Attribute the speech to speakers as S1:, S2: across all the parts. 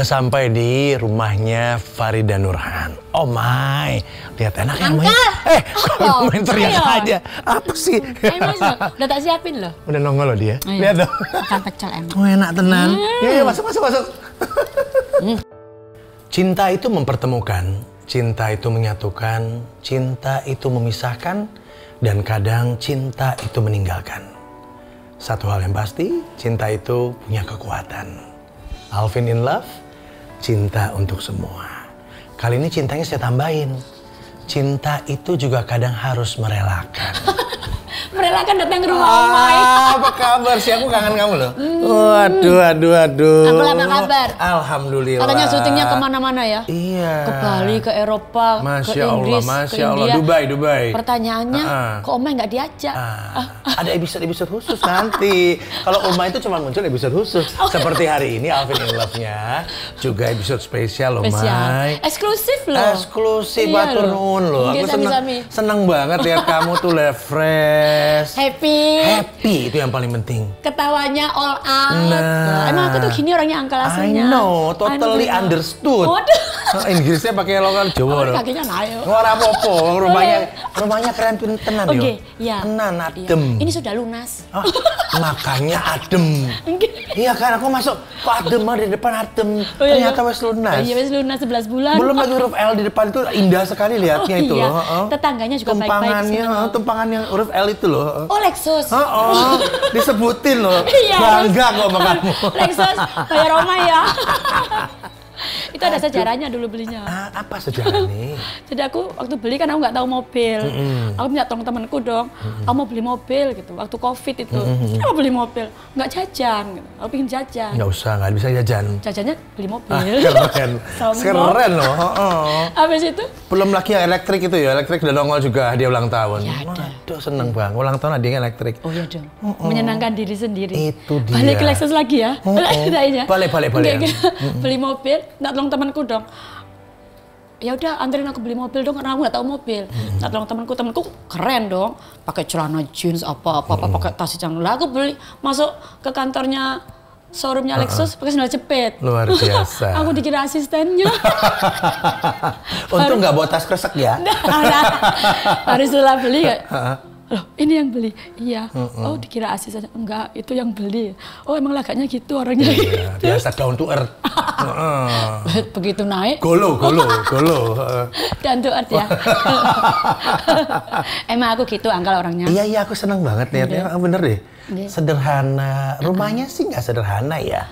S1: Sudah sampai di rumahnya Farida Nurhan. Oh my, lihat enak ya rumahnya. Eh, oh, main iya. teriak iya. aja. Apa sih? Eh, masuk. Udah tak siapin loh. Udah nongol loh dia. Oh, iya. Lihat dong. Kan pecel enak. Oh, enak tenang. Mm. Ya, ya, masuk, masuk, masuk. Mm. Cinta itu mempertemukan, cinta itu menyatukan, cinta itu memisahkan, dan kadang cinta itu meninggalkan. Satu hal yang pasti, cinta itu punya kekuatan. Alvin in love Cinta untuk semua. Kali ini cintanya saya tambahin. Cinta itu juga kadang harus merelakan
S2: merelakan datang ke rumah ah, Apa
S1: kabar sih? Aku kangen kamu loh. Hmm. Waduh, aduh, aduh. Aku apa kabar? Alhamdulillah. Katanya syutingnya
S2: kemana-mana ya? Iya. Ke Bali, ke Eropa, Masya ke Inggris, Allah, Masya ke India. Allah. Dubai,
S1: Dubai. Pertanyaannya,
S2: uh ah, -huh. Ah. kok Oma nggak diajak? Uh, uh.
S1: Ada episode-episode khusus nanti. Kalau Oma itu cuma muncul episode khusus. Oh. Seperti hari ini Alvin in Love-nya. Juga episode spesial loh, Umay.
S2: Eksklusif loh.
S1: Eksklusif, iya, batur loh. loh. Aku seneng, seneng banget lihat kamu tuh, Lefren.
S2: Happy.
S1: Happy itu yang paling penting.
S2: Ketawanya all out. Nah. Emang aku tuh gini orangnya angkel aslinya. I know, totally understood. Waduh. Oh,
S1: Inggrisnya pakai lokal Jawa. Oh, kakinya
S2: naik. Ora apa-apa, rumahnya rumahnya keren tenan okay, yo. Oke, iya. Tenan iya. adem. Yeah. Ini sudah lunas. Oh,
S1: makanya adem. iya kan aku masuk kok adem di depan adem. Oh, iya, Ternyata iya. wes lunas. iya wes
S2: lunas 11 bulan. Belum lagi huruf L di
S1: depan itu indah sekali lihatnya oh, itu iya. loh.
S2: Tetangganya juga baik-baik. Tumpangannya, baik -baik
S1: tumpangan huruf L itu loh.
S2: Oh Lexus. Oh, oh
S1: disebutin loh. Iya, Bangga kok sama kamu. Lexus,
S2: bayar Roma ya. itu ada sejarahnya dulu belinya. A ah, apa sejarahnya? Jadi aku waktu beli kan aku nggak tahu mobil. Mm -hmm. Aku minta tolong temanku dong, mm -hmm. aku mau beli mobil gitu. Waktu covid itu, mm -hmm. aku beli mobil, nggak jajan. Gitu. Aku pingin jajan. Nggak
S1: usah, nggak bisa jajan.
S2: Jajannya beli ah, mobil. Ah, keren, keren loh.
S1: Oh. Habis itu? Belum lagi yang elektrik itu ya, elektrik udah nongol juga Dia ulang tahun. Ya ada. Waduh, seneng bang, ulang tahun yang elektrik. Oh iya dong,
S2: oh, oh. menyenangkan diri sendiri. Itu dia. Balik ke Lexus lagi ya, oh, oh. balik balik balik. Beli mobil, nak tolong temanku dong ya udah anterin aku beli mobil dong karena aku nggak tahu mobil hmm. nah tolong temanku temanku keren dong pakai celana jeans apa apa, apa pakai tas yang lah aku beli masuk ke kantornya showroomnya Lexus uh -uh. pakai sandal jepit luar biasa aku dikira asistennya
S1: untung nggak bawa tas kresek ya nah,
S2: harus lah beli ya loh ini yang beli iya uh -uh. oh dikira asis aja enggak itu yang beli oh emang lagaknya gitu orangnya iya,
S1: gitu. biasa down to earth
S2: begitu naik golo golo golo down to earth ya emang aku gitu angkal orangnya iya iya
S1: aku senang banget lihatnya iya. bener deh iya. sederhana rumahnya sih nggak sederhana ya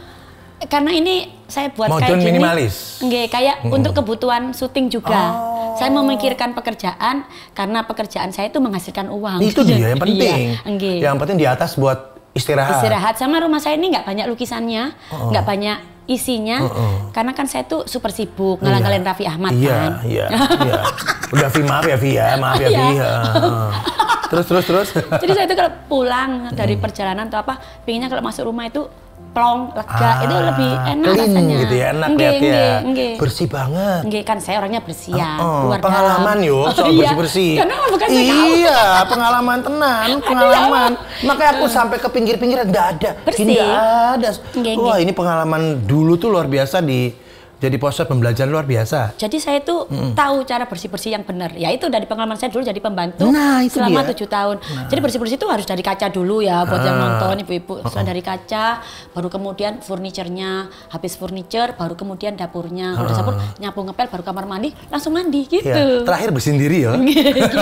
S2: karena ini saya buat Modern kayak gini, minimalis. kayak hmm. untuk kebutuhan syuting juga. Oh. Saya memikirkan pekerjaan karena pekerjaan saya itu menghasilkan uang. Itu dia yang iya, penting. iya, Yang
S1: penting di atas buat istirahat. Istirahat
S2: sama rumah saya ini nggak banyak lukisannya, oh. nggak oh. banyak isinya uh -uh. karena kan saya tuh super sibuk ngalang-ngalain iya. Raffi Ahmad iya, kan.
S1: Iya, iya. Udah Vi maaf ya Vi ya, maaf ya Vi. Iya. terus terus terus. Jadi
S2: saya itu kalau pulang dari hmm. perjalanan atau apa, pinginnya kalau masuk rumah itu plong, lega, ah, itu lebih
S1: enak clean, rasanya. gitu ya, enak nge, lihat ya. Nge. Bersih
S2: banget. Nge, kan saya orangnya bersih ya, Uh -uh. Pengalaman yuk soal iya. bersih-bersih. Karena bukan Iya, pengalaman tenang ya pengalaman.
S1: Makanya aku sampai ke pinggir-pinggir, enggak ada. Bersih. Enggak ada. Nge, nge. Wah, ini pengalaman dulu tuh luar biasa di jadi proses pembelajaran luar biasa.
S2: Jadi saya itu mm -mm. tahu cara bersih-bersih yang benar. Ya itu dari pengalaman saya dulu jadi pembantu nah, itu selama tujuh tahun. Nah. Jadi bersih-bersih itu harus dari kaca dulu ya buat ah. yang nonton ibu-ibu. Setelah dari kaca, baru kemudian furniturnya, habis furniture baru kemudian dapurnya. Udah ah. sabun, nyapu ngepel baru kamar mandi, langsung mandi gitu. Iya, ya, terakhir bersih sendiri ya. gitu.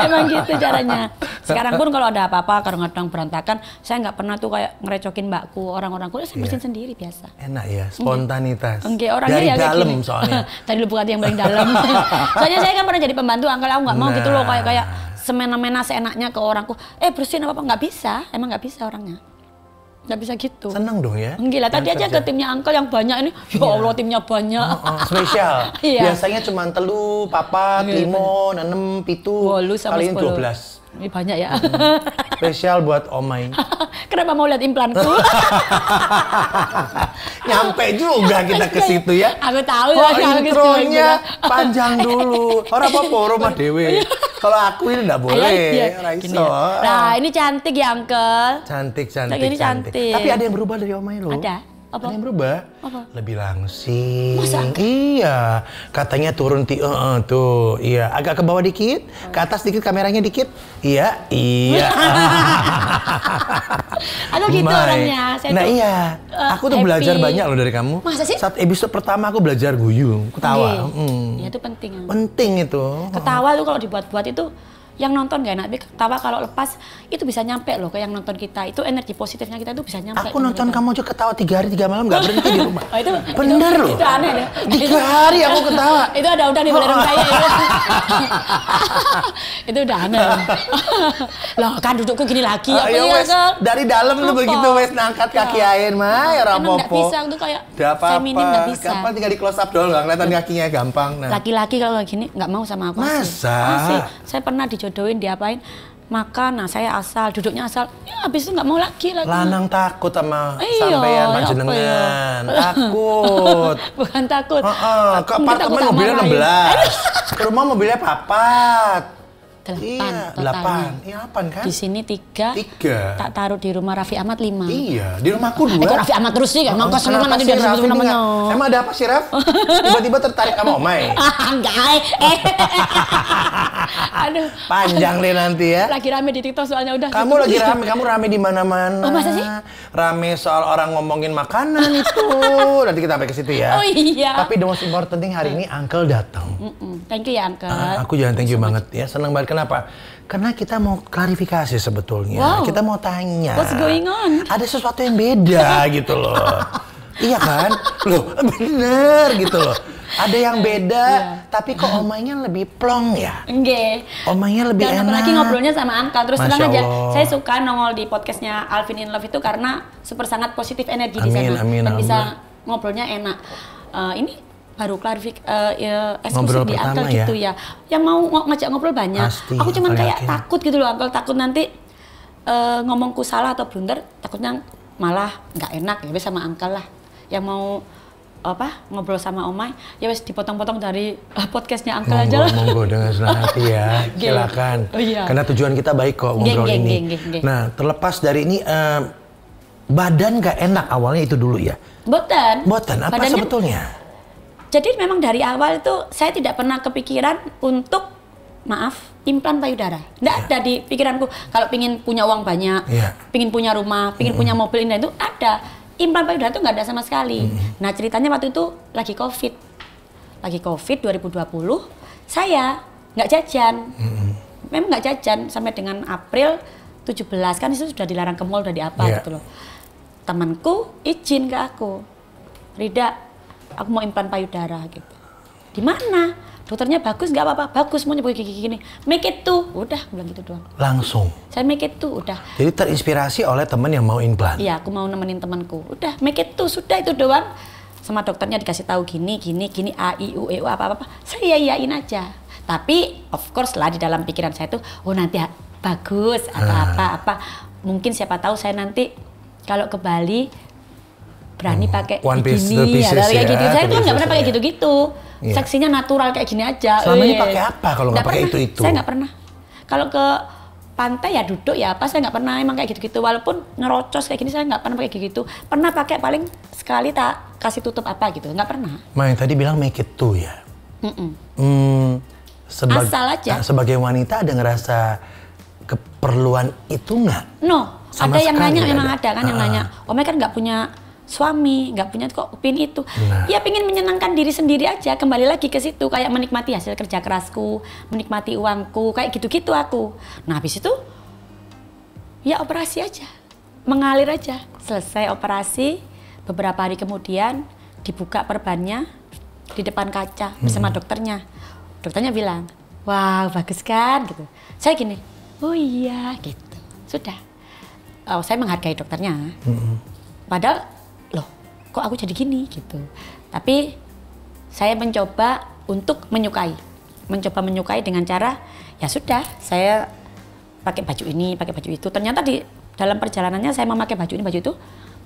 S2: Emang gitu caranya. Sekarang pun kalau ada apa-apa kadang-kadang berantakan, saya nggak pernah tuh kayak ngerecokin mbakku, orang-orangku, saya iya. bersihin ya. sendiri biasa.
S1: Enak ya, spontanitas. Enggak, orangnya dari ya dalam gini. soalnya.
S2: Tadi lu buka yang paling dalam. soalnya saya kan pernah jadi pembantu angkel aku nggak mau nah. gitu loh kayak kayak nah. semena-mena seenaknya ke orangku. Eh bersihin apa apa nggak bisa, emang nggak bisa orangnya. Nggak bisa gitu. Seneng
S1: dong ya. Gila, tadi aja ke timnya
S2: angkel yang banyak ini, ya iya. Allah timnya banyak. Oh, oh, spesial. iya. Biasanya cuma telu, papat, iya, limo, enam, pitu, Walu sama kalian dua belas. Ini banyak ya. Hmm.
S1: Spesial buat Omai.
S2: Kenapa mau lihat implanku?
S1: nyampe juga kita ke situ ya. Aku
S2: tahu oh, ya. intronya panjang
S1: dulu. Orang apa poro mah dewe. Kalau aku ini enggak boleh. Ya, Nah,
S2: ini cantik ya, Uncle.
S1: Cantik, cantik, cantik. cantik. Tapi ada yang
S2: berubah dari omai loh. Ada. Apa? Ada
S1: yang berubah. Apa? Lebih langsing. Masa? Iya. Katanya turun ti uh, uh, tuh. Iya, agak ke bawah dikit, ke atas dikit kameranya dikit. Iya, iya. Aduh gitu orangnya. Saya nah tuh, iya. Eh, aku tuh happy. belajar banyak loh dari kamu. Masa sih? Saat episode pertama aku belajar guyung ketawa. Okay. Iya. Hmm.
S2: Iya, itu penting. Penting itu. Ketawa tuh kalau dibuat-buat itu yang nonton gak enak tapi ketawa kalau lepas itu bisa nyampe loh ke yang nonton kita itu energi positifnya kita itu bisa nyampe aku nonton
S1: kamu aja ketawa tiga hari tiga malam gak berhenti di rumah
S2: oh, itu bener itu, loh itu aneh deh tiga hari aku ketawa itu ada udah di belakang saya itu, udah aneh loh kan dudukku gini lagi oh, ya, wes, dari dalam tuh begitu wes ngangkat iya. kaki air mah ya rapopo gak bisa itu kayak apa feminin gak bisa gampang tinggal di close up
S1: doang gak kelihatan iya. kakinya gampang nah.
S2: laki-laki kalau gini gak mau sama aku masa? saya pernah di dijodohin diapain makan nah saya asal duduknya asal ya habis itu nggak mau lagi lagi lanang
S1: takut sama iya, sampean panjenengan ya? ya?
S2: takut bukan takut uh -uh. ke apartemen mobilnya 16 ke rumah mobilnya
S1: papat delapan iya, totalnya. Delapan,
S2: iya delapan kan? Di sini tiga. Tiga. Tak taruh di rumah Raffi Ahmad lima. Iya,
S1: di rumahku ah, dua. Eh, Raffi
S2: Ahmad terus sih, mau kau seneng nanti dia disebut namanya. Emang ada apa sih Raff? Tiba-tiba
S1: tertarik sama Omai.
S2: Enggak, eh. Aduh.
S1: Panjang deh nanti
S2: ya. Lagi rame di TikTok soalnya
S1: udah. Kamu lagi rame, kamu rame di mana-mana. Oh, masa sih? Rame soal orang ngomongin makanan itu. nanti kita sampai ke situ ya. Oh
S2: iya. Tapi
S1: the most important thing hari ini Uncle datang.
S2: Thank you ya Uncle. Ah,
S1: aku jangan thank you banget ya. Senang banget Kenapa? Karena kita mau klarifikasi sebetulnya. Wow. Kita mau tanya. What's going on? Ada sesuatu yang beda gitu loh. iya kan? Loh, bener gitu loh. Ada yang beda, yeah. tapi kok omanya lebih plong
S2: ya? Enggak.
S1: Omanya lebih Dan enak. Dan ngobrolnya
S2: sama Angka. Terus terang aja, saya suka nongol di podcastnya Alvin in Love itu karena super sangat positif energi di sana. Amin, amin, Dan bisa ngobrolnya enak. Uh, ini baru klarifik uh, eh, ya, di angkel ya? gitu ya. Yang mau ng ngajak ngobrol banyak. Pasti, aku cuman kayak yakin. takut gitu loh Uncle, takut nanti uh, ngomongku salah atau blunder, takutnya malah nggak enak ya sama angkel lah. Yang mau apa ngobrol sama Omai ya wes dipotong-potong dari eh, podcastnya angkel aja lah. Monggo
S1: dengan senang hati ya, silakan. Oh, iya. Karena tujuan kita baik kok ngobrol geng, ini. Geng, geng, geng. Nah terlepas dari ini uh, badan gak enak awalnya itu dulu ya.
S2: Boten. Boten. Apa Badannya, sebetulnya? jadi memang dari awal itu saya tidak pernah kepikiran untuk maaf implan payudara tidak ya. ada di pikiranku kalau ingin punya uang banyak ya. pingin punya rumah ingin mm -hmm. punya mobil ini nah itu ada implan payudara itu nggak ada sama sekali mm -hmm. nah ceritanya waktu itu lagi covid lagi covid 2020 saya nggak jajan mm -hmm. memang nggak jajan sampai dengan April 17 kan itu sudah dilarang ke mall sudah di apa ya. gitu loh temanku izin ke aku Rida aku mau implan payudara gitu di mana dokternya bagus nggak apa-apa bagus mau nyebut gigi gini make it tuh udah bilang gitu doang langsung saya make it tuh udah
S1: jadi terinspirasi oleh temen yang mau implan
S2: iya aku mau nemenin temanku udah make it tuh sudah itu doang sama dokternya dikasih tahu gini gini gini a i u e u apa apa saya yakin aja tapi of course lah di dalam pikiran saya tuh oh nanti bagus atau ah. apa apa mungkin siapa tahu saya nanti kalau ke Bali berani hmm. pakai One piece, pieces, ya, kayak gitu. ya, Saya tuh nggak pernah pakai ya. gitu-gitu. Ya. Seksinya natural kayak gini aja. Selama ini pakai apa kalau nggak pakai itu itu? Saya nggak pernah. Kalau ke pantai ya duduk ya apa saya nggak pernah emang kayak gitu-gitu. Walaupun ngerocos kayak gini saya nggak pernah pakai gitu. Pernah pakai paling sekali tak kasih tutup apa gitu, nggak pernah.
S1: Main tadi bilang make it ya. Mm -mm. Hmm, seba Asal aja. Nah, sebagai wanita ada ngerasa keperluan itu nggak?
S2: No, Sama ada yang nanya memang ada, kan uh -huh. yang nanya. Omnya kan nggak punya suami, nggak punya kok pin itu. Nah. Ya pengen menyenangkan diri sendiri aja, kembali lagi ke situ kayak menikmati hasil kerja kerasku, menikmati uangku, kayak gitu-gitu aku. Nah, habis itu ya operasi aja. Mengalir aja. Selesai operasi, beberapa hari kemudian dibuka perbannya di depan kaca bersama hmm. dokternya. Dokternya bilang, "Wah, wow, bagus kan?" gitu. Saya gini, "Oh iya," gitu. Sudah. Oh, saya menghargai dokternya. Hmm. Padahal kok aku jadi gini gitu. Tapi saya mencoba untuk menyukai, mencoba menyukai dengan cara ya sudah saya pakai baju ini, pakai baju itu. Ternyata di dalam perjalanannya saya memakai baju ini, baju itu,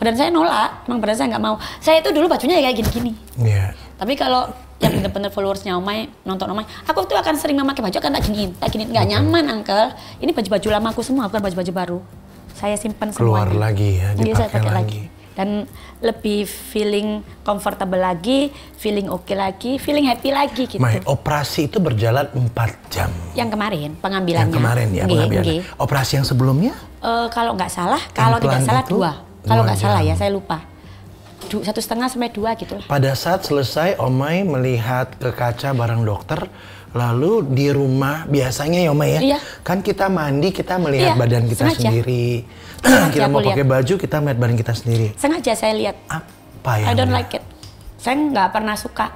S2: badan saya nolak, memang badan saya nggak mau. Saya itu dulu bajunya ya kayak gini-gini. Yeah. Tapi kalau yang bener-bener followersnya Omai, nonton Omai, aku tuh akan sering memakai baju, akan tak giniin, tak giniin. Nggak okay. nyaman, Uncle. Ini baju-baju lama aku semua, bukan baju-baju baru. Saya simpan semua. Keluar lagi
S1: ya, dipakai saya pakai lagi. lagi
S2: dan lebih feeling comfortable lagi, feeling oke okay lagi, feeling happy lagi gitu. Mai,
S1: operasi itu berjalan 4 jam.
S2: Yang kemarin pengambilannya. Yang kemarin ya pengambilan.
S1: Operasi yang sebelumnya?
S2: Uh, kalau nggak salah, kalau tidak salah dua. Kalau nggak salah ya saya lupa. satu setengah sampai dua gitu
S1: Pada saat selesai Omai melihat ke kaca bareng dokter, Lalu di rumah biasanya ya Oma ya, iya. kan kita mandi kita melihat iya, badan kita sengaja. sendiri. Sengaja kita mau pakai baju kita melihat badan kita sendiri.
S2: Sengaja saya lihat. Apa ya? I don't like it. Saya nggak pernah suka.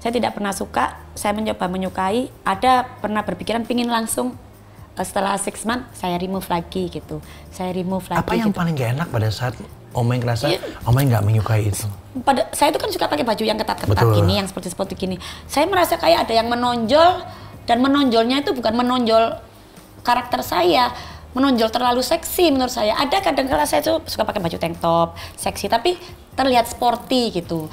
S2: Saya tidak pernah suka. Saya mencoba menyukai. Ada pernah berpikiran pingin langsung eh, setelah six month saya remove lagi gitu. Saya remove lagi. Apa yang gitu. paling gak
S1: enak pada saat Omeng yang ngerasa yeah. Omeng nggak menyukai itu.
S2: Pada saya itu kan suka pakai baju yang ketat-ketat gini, yang seperti seperti gini. Saya merasa kayak ada yang menonjol dan menonjolnya itu bukan menonjol karakter saya, menonjol terlalu seksi menurut saya. Ada kadang kala saya tuh suka pakai baju tank top, seksi tapi terlihat sporty gitu.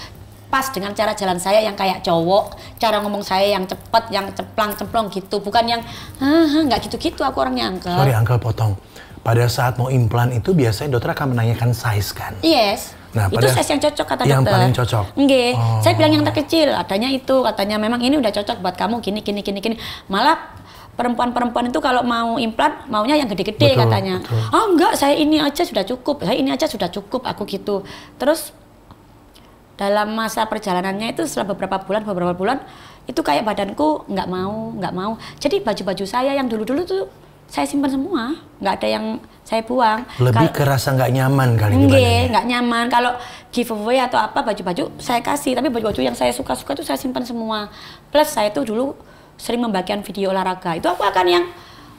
S2: Pas dengan cara jalan saya yang kayak cowok, cara ngomong saya yang cepet, yang cemplang ceplong gitu, bukan yang ah, ah, nggak gitu-gitu aku orangnya angkel. Sorry
S1: angkel potong pada saat mau implan itu biasanya dokter akan menanyakan size kan?
S2: Yes. Nah, itu size yang cocok kata yang dokter. Yang paling cocok. Enggak, Oh. Saya bilang yang terkecil, katanya itu, katanya memang ini udah cocok buat kamu gini gini gini gini. Malah perempuan-perempuan itu kalau mau implan maunya yang gede-gede katanya. Betul. oh, enggak, saya ini aja sudah cukup. Saya ini aja sudah cukup aku gitu. Terus dalam masa perjalanannya itu setelah beberapa bulan beberapa bulan itu kayak badanku nggak mau nggak mau jadi baju-baju saya yang dulu-dulu tuh saya simpan semua, nggak ada yang saya buang. Lebih
S1: kalo, kerasa nggak nyaman kali ini. Ya?
S2: nggak nyaman. Kalau giveaway atau apa baju-baju saya kasih, tapi baju-baju yang saya suka-suka itu saya simpan semua. Plus saya tuh dulu sering membagikan video olahraga. Itu aku akan yang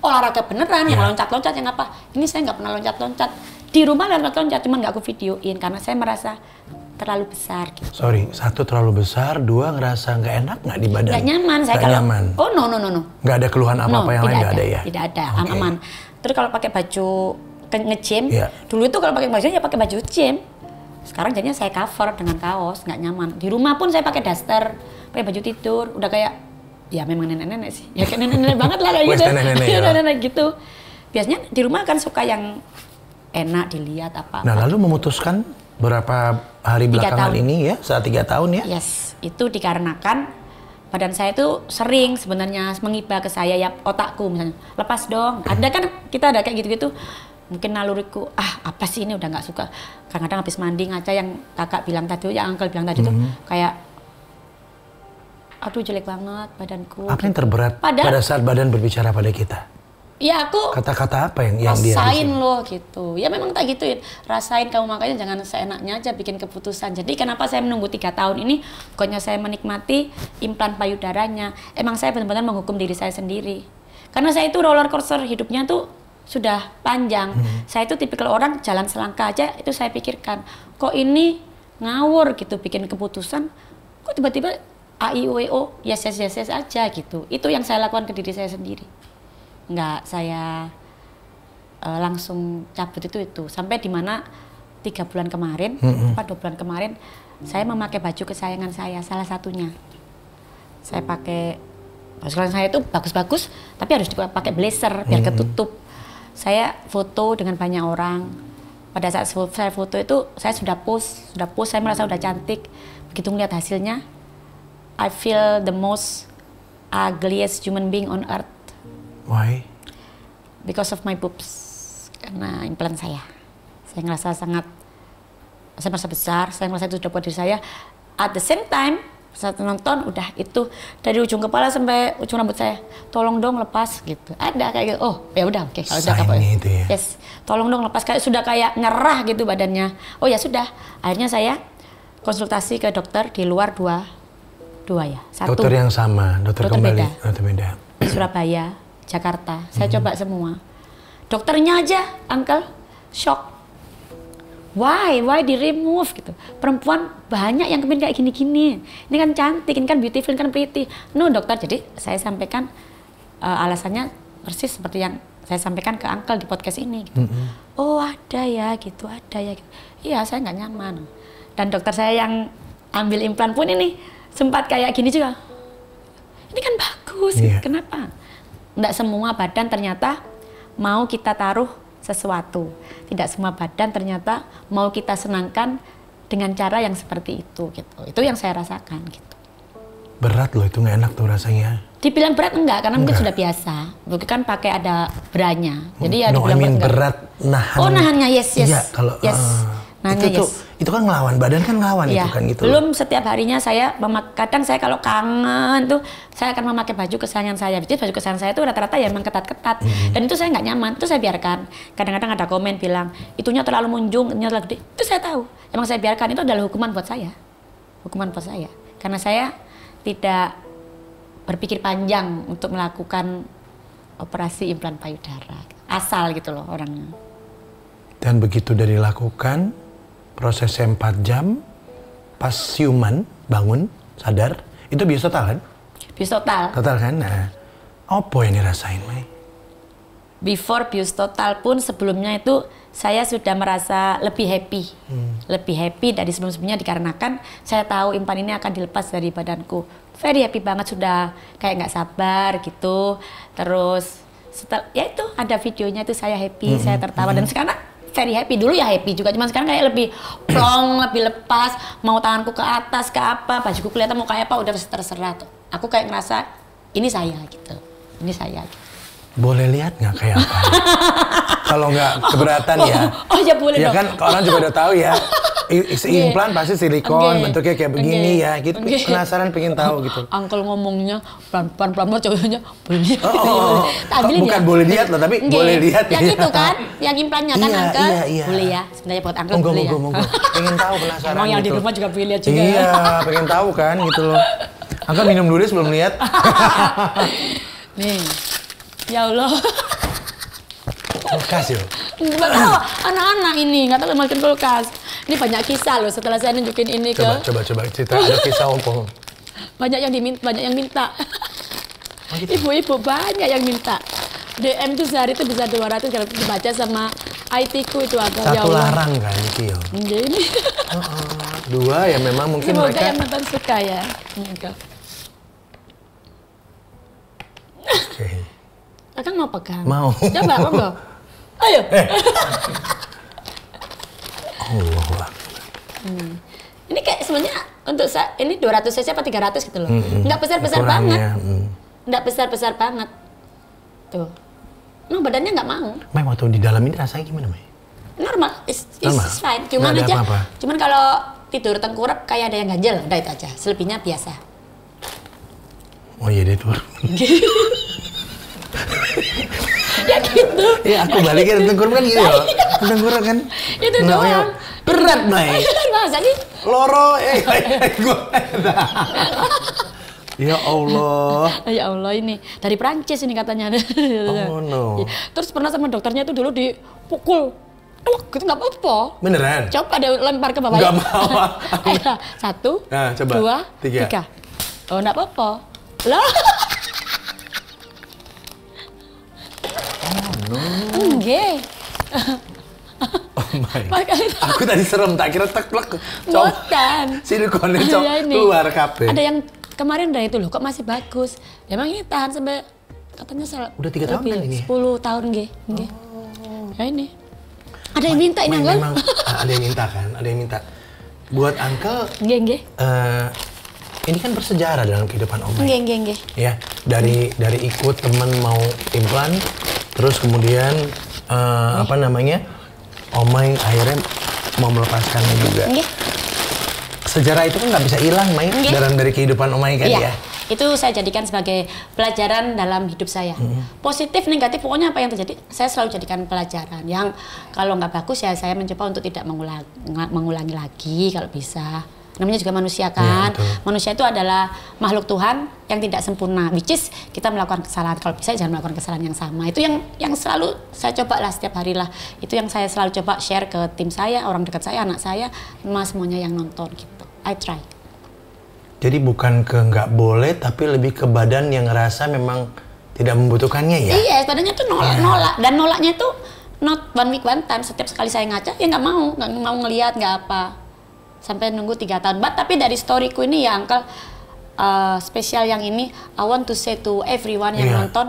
S2: olahraga beneran, ya. yang loncat-loncat, yang apa. Ini saya nggak pernah loncat-loncat. Di rumah loncat-loncat, cuma nggak aku videoin karena saya merasa terlalu besar. Gitu.
S1: Sorry, satu terlalu besar, dua ngerasa nggak enak nggak di badan? Nggak nyaman, saya nggak kalau nyaman.
S2: Oh no no no no.
S1: Nggak ada keluhan apa-apa no, yang lain nggak ada. ada ya? Tidak
S2: ada, okay. aman. Terus kalau pakai baju nge-gym, yeah. dulu itu kalau pakai baju ya pakai baju gym. Sekarang jadinya saya cover dengan kaos, nggak nyaman. Di rumah pun saya pakai daster, pakai baju tidur, udah kayak ya memang nenek-nenek sih. Ya kayak nenek-nenek banget lah kayak gitu. nenek-nenek ya. nenek-nenek gitu. Biasanya di rumah kan suka yang enak dilihat apa. Nah,
S1: lalu memutuskan Berapa hari tiga belakangan ini ya,
S2: saat tiga tahun ya? Yes, itu dikarenakan badan saya itu sering sebenarnya mengiba ke saya ya otakku misalnya lepas dong ada kan kita ada kayak gitu-gitu mungkin naluriku ah apa sih ini udah nggak suka kadang-kadang habis mandi ngaca yang kakak bilang tadi yang uncle bilang tadi mm -hmm. tuh mm-hmm. kayak aduh jelek banget badanku apa yang
S1: terberat Padahal, pada saat badan berbicara pada kita Iya aku kata-kata apa yang yang dia rasain
S2: loh gitu ya memang tak gituin rasain kamu makanya jangan seenaknya aja bikin keputusan jadi kenapa saya menunggu tiga tahun ini pokoknya saya menikmati implan payudaranya emang saya benar-benar menghukum diri saya sendiri karena saya itu roller coaster hidupnya tuh sudah panjang hmm. saya itu tipikal orang jalan selangkah aja itu saya pikirkan kok ini ngawur gitu bikin keputusan kok tiba-tiba A I O E O yes yes yes yes aja gitu itu yang saya lakukan ke diri saya sendiri nggak saya uh, langsung cabut itu itu sampai di mana tiga bulan kemarin mm-hmm. dua bulan kemarin saya memakai baju kesayangan saya salah satunya saya pakai baju kesayangan saya itu bagus-bagus tapi harus pakai blazer biar mm-hmm. ketutup saya foto dengan banyak orang pada saat saya foto itu saya sudah post sudah post saya merasa udah cantik begitu melihat hasilnya I feel the most ugliest human being on earth Why? Because of my boobs, karena implant saya. Saya ngerasa sangat, saya merasa besar, saya merasa itu sudah buat diri saya. At the same time, saat nonton udah itu dari ujung kepala sampai ujung rambut saya tolong dong lepas gitu ada kayak gitu oh ya udah oke okay. Sudah udah itu ya? yes tolong dong lepas kayak sudah kayak ngerah gitu badannya oh ya sudah akhirnya saya konsultasi ke dokter di luar dua dua ya satu dokter yang
S1: sama dokter, dokter kembali beda. dokter beda
S2: Surabaya Jakarta. Saya mhm. coba semua. Dokternya aja, uncle, shock. Why, why di remove gitu? Perempuan banyak yang kemudian kayak gini-gini. Ini kan cantik, ini kan beautiful, ini kan pretty. No dokter, jadi saya sampaikan uh, alasannya persis seperti yang saya sampaikan ke uncle di podcast ini. Gitu. Mm -hmm. Oh ada ya, gitu ada ya. Gitu. Iya, saya nggak nyaman. Dan dokter saya yang ambil implan pun ini sempat kayak gini juga. Ini kan bagus, gitu. yeah. kenapa? tidak semua badan ternyata mau kita taruh sesuatu. Tidak semua badan ternyata mau kita senangkan dengan cara yang seperti itu gitu. Itu yang saya rasakan gitu.
S1: Berat loh itu nggak enak tuh rasanya.
S2: Dibilang berat enggak karena enggak. mungkin sudah biasa. Mungkin kan pakai ada beranya. Jadi ya no, dibilang I mean berat,
S1: berat nahan. Oh nahannya yes iya, yes. Iya kalau yes. Uh Nanya, itu tuh, yes. itu kan ngelawan badan kan ngelawan ya. itu kan gitu. Belum
S2: setiap harinya saya kadang saya kalau kangen tuh saya akan memakai baju kesayangan saya. Jadi baju kesayangan saya itu rata-rata ya memang ketat-ketat. Hmm. Dan itu saya nggak nyaman, itu saya biarkan. Kadang-kadang ada komen bilang, "Itunya terlalu munjung, itunya terlalu gede." Itu saya tahu. Emang saya biarkan itu adalah hukuman buat saya. Hukuman buat saya. Karena saya tidak berpikir panjang untuk melakukan operasi implan payudara. Asal gitu loh orangnya.
S1: Dan begitu dari lakukan, prosesnya 4 jam, pas siuman, bangun, sadar, itu bisa total kan?
S2: Bisa total. Total
S1: kan? Nah, apa yang dirasain, Mai?
S2: Before bius total pun sebelumnya itu saya sudah merasa lebih happy. Hmm. Lebih happy dari sebelum-sebelumnya dikarenakan saya tahu impan ini akan dilepas dari badanku. Very happy banget sudah, kayak nggak sabar gitu. Terus setel, ya itu ada videonya itu saya happy, hmm. saya hmm, tertawa hmm. dan sekarang very happy dulu ya happy juga cuman sekarang kayak lebih plong lebih lepas mau tanganku ke atas ke apa bajuku kelihatan mau kayak apa udah terserah tuh aku kayak ngerasa ini saya gitu ini saya gitu
S1: boleh lihat nggak kayak apa? Kalau nggak keberatan ya. Oh, oh, oh ya boleh ya dong. kan orang juga udah tahu ya. implan pasti silikon okay. bentuknya kayak begini okay. ya gitu okay. penasaran pengen tahu gitu
S2: angkel ngomongnya pelan pelan pelan pelan cowoknya boleh lihat oh, oh, oh. bukan ya? boleh lihat
S1: loh tapi okay. boleh lihat yang ya. ya. itu kan
S2: yang implannya kan iya, angkel iya, iya. boleh ya sebenarnya buat angkel boleh ya. monggo, ya monggo.
S1: pengen tahu penasaran emang yang gitu. di rumah
S2: juga pengen lihat juga ya? iya
S1: pengen tahu kan gitu loh angkel minum dulu sebelum lihat
S2: nih Ya Allah. Kulkas ya? Enggak tahu, anak-anak ini nggak tahu makin kulkas. Ini banyak kisah loh setelah saya nunjukin ini coba, ke.
S1: Coba coba coba cerita ada kisah ompong.
S2: Banyak yang diminta, banyak yang minta. Oh, gitu. Ibu-ibu banyak yang minta. DM tuh sehari itu bisa 200 kalau dibaca sama IT ku itu apa ya Satu ya Allah. larang kan itu ya. Ini.
S1: Dua ya memang mungkin Semoga mereka. yang
S2: nonton suka ya. Oke. Okay. Akang mau pegang? Mau. Coba mau Ayo. Eh. Allah. Hmm. Ini kayak sebenarnya untuk saya ini 200 cc apa 300 gitu loh. -hmm. hmm. Nggak besar-besar banget. Hmm. Nggak besar-besar banget. Tuh. Emang badannya nggak mau.
S1: Mai waktu di dalam ini rasanya gimana, Mai?
S2: Normal, it's, it's Normal. fine. Cuman aja, apa -apa. cuman kalau tidur tengkurap kayak ada yang ganjel, udah itu aja. Selebihnya biasa. Oh iya, dia tuh. ya gitu ya aku ya balikin gitu.
S1: tengkurap kan gitu loh iya.
S2: tengkurap kan itu nah, doang ya. berat naik masa loro eh, eh, eh gue
S1: Ya Allah.
S2: ya Allah ini dari Prancis ini katanya. oh no. Iya. Terus pernah sama dokternya itu dulu dipukul Wah, oh, gitu nggak apa-apa. Beneran? Coba ada lempar ke bawah. Nggak mau. satu,
S1: nah, coba. dua, tiga. tiga.
S2: Oh, nggak apa-apa. Loh. Anu. Enggak. Oh my. Makanya, aku
S1: tadi serem tak kira teklek.
S2: Bukan. Silikonnya cok ya keluar kabe. Ada yang kemarin udah itu loh kok masih bagus. Emang ini tahan sampai katanya sel udah tiga tahun kan ini? Sepuluh tahun geng, oh. Ya ini. Ada yang minta ini kan?
S1: ada yang minta kan, ada yang minta. Buat Angel geng ini kan bersejarah dalam kehidupan Om. Geng-geng, geng. Ya, dari dari ikut teman mau implan, terus kemudian uh, apa namanya, Omai akhirnya mau melepaskannya juga. Geng. Sejarah itu kan nggak bisa hilang, main dalam dari kehidupan Omai kan iya. ya.
S2: Itu saya jadikan sebagai pelajaran dalam hidup saya. Hmm. Positif, negatif, pokoknya apa yang terjadi, saya selalu jadikan pelajaran. Yang kalau nggak bagus ya saya mencoba untuk tidak mengulang, mengulangi lagi kalau bisa namanya juga manusia iya, kan. Ya, manusia itu adalah makhluk Tuhan yang tidak sempurna. Which is kita melakukan kesalahan. Kalau bisa jangan melakukan kesalahan yang sama. Itu yang yang selalu saya coba lah setiap hari lah. Itu yang saya selalu coba share ke tim saya, orang dekat saya, anak saya, mas semuanya yang nonton gitu. I try.
S1: Jadi bukan ke nggak boleh, tapi lebih ke badan yang ngerasa memang tidak membutuhkannya ya? Iya,
S2: badannya tuh nolak-nolak. Iya. Dan nolaknya tuh not one week one time. Setiap sekali saya ngaca, ya nggak mau. Nggak mau ngelihat, nggak apa sampai nunggu tiga tahun. But tapi dari storyku ini ya Uncle uh, spesial yang ini I want to say to everyone yang yeah. nonton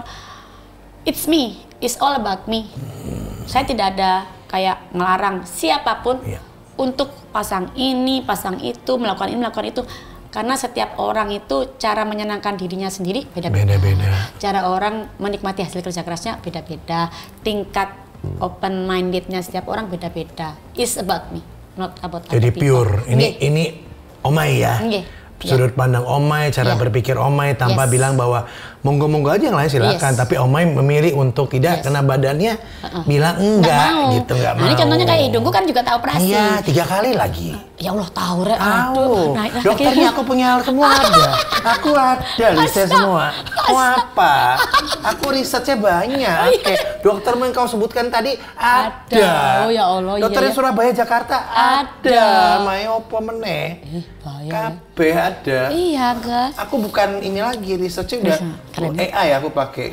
S2: it's me, it's all about me. Hmm. Saya tidak ada kayak ngelarang siapapun yeah. untuk pasang ini, pasang itu, melakukan ini, melakukan itu. Karena setiap orang itu cara menyenangkan dirinya sendiri beda-beda. Cara orang menikmati hasil kerja kerasnya beda-beda. Tingkat open mindednya setiap orang beda-beda. It's about me not about Jadi other pure. Ini okay. ini
S1: omai ya. okay. Iya. Sudut pandang omai, cara yeah. berpikir omai tanpa yes. bilang bahwa monggo-monggo aja yang lain silakan. Yes. Tapi Omai memilih untuk tidak yes. kena badannya, uh-uh. bilang enggak gak gitu, enggak nah, mau. Ini contohnya kayak
S2: hidungku kan juga tahu operasi. Iya,
S1: tiga kali lagi.
S2: Ya Allah, tahu re. Tahu. Dokternya aku punya hal semua ada. Aku ada riset semua. Mau
S1: apa? Aku risetnya banyak. Oh, iya. Oke, dokter yang kau sebutkan tadi ada. Oh ya Allah. Iya, Dokternya iya, iya. Surabaya, Jakarta ada. ada. opo meneh. Eh, KB ada.
S2: Iya, guys. Aku bukan ini lagi risetnya udah
S1: Keren, oh, AI aku pakai.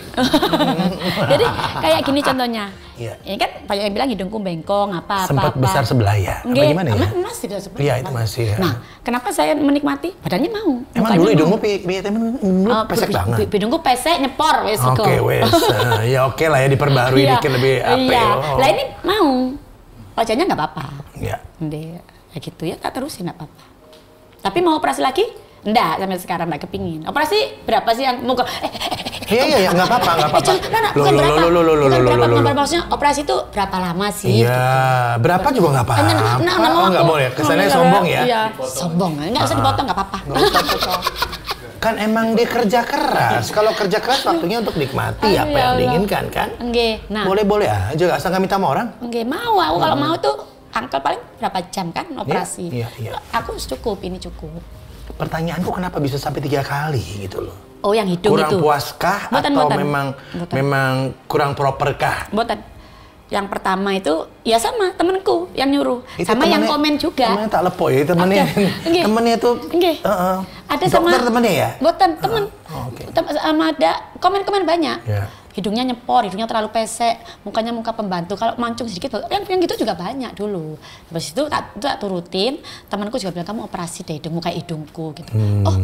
S2: Jadi kayak gini contohnya. Iya. Ini kan banyak yang bilang hidungku bengkong apa apa. Sempat apa. besar sebelah
S1: ya. Apa Bagaimana ya?
S2: Masih besar sebelah. Iya
S1: itu masih. Ya. Nah,
S2: kenapa saya menikmati? Badannya mau. Emang dulu hidungmu pi, pi, dulu uh, oh, pesek banget. Hidungku pesek nyepor wes Oke wes.
S1: Eh, ya oke lah ya diperbarui iya. dikit lebih apa. Iya. Ya? Lah ini
S2: mau. Wajahnya nggak apa-apa. Iya. Ndek. Ya gitu ya tak terusin nggak apa-apa. Tapi mau operasi lagi? Enggak, sampai sekarang enggak kepingin. Operasi berapa sih yang mau eh, eh, eh,
S1: eh, Iya iya iya enggak apa-apa, enggak apa-apa. bukan berapa. Lo, lo, lo, lo lo lo lo
S2: maksudnya operasi itu berapa lama sih? Iya,
S1: lo gitu, gitu. berapa juga enggak apa-apa. Enggak, enggak, enggak lo Enggak boleh, kesannya sombong ya. Iya. Sombong. Enggak ah, ah. usah dipotong enggak apa-apa. Kan emang dia kerja keras. Kalau kerja keras waktunya untuk nikmati iya, apa yang diinginkan kan?
S2: Enggak. Nah. Boleh-boleh
S1: aja asal enggak minta sama orang.
S2: Enggak, mau aku kalau hmm. mau tuh Angkel paling berapa jam kan iya, operasi. Iya, iya, iya. Aku cukup, ini cukup
S1: pertanyaanku kenapa bisa sampai tiga kali gitu loh.
S2: Oh yang hidung kurang itu. Kurang puaskah boten, atau boten. memang
S1: boten. memang kurang properkah? Boten.
S2: Yang pertama itu ya sama temenku yang nyuruh, itu sama temennya, yang komen juga. Temennya
S1: tak lepo ya temennya.
S2: Okay. temennya itu. Okay. Uh, uh, ada dokter sama temennya ya. Boten temen. Uh, ah, oh, okay. Tem sama ada komen-komen banyak. Yeah hidungnya nyepor, hidungnya terlalu pesek, mukanya muka pembantu. Kalau mancung sedikit, yang yang gitu juga banyak dulu. terus itu tak, itu tak turutin, temanku juga bilang kamu operasi deh hidung muka hidungku gitu. Oh, hmm. Oh,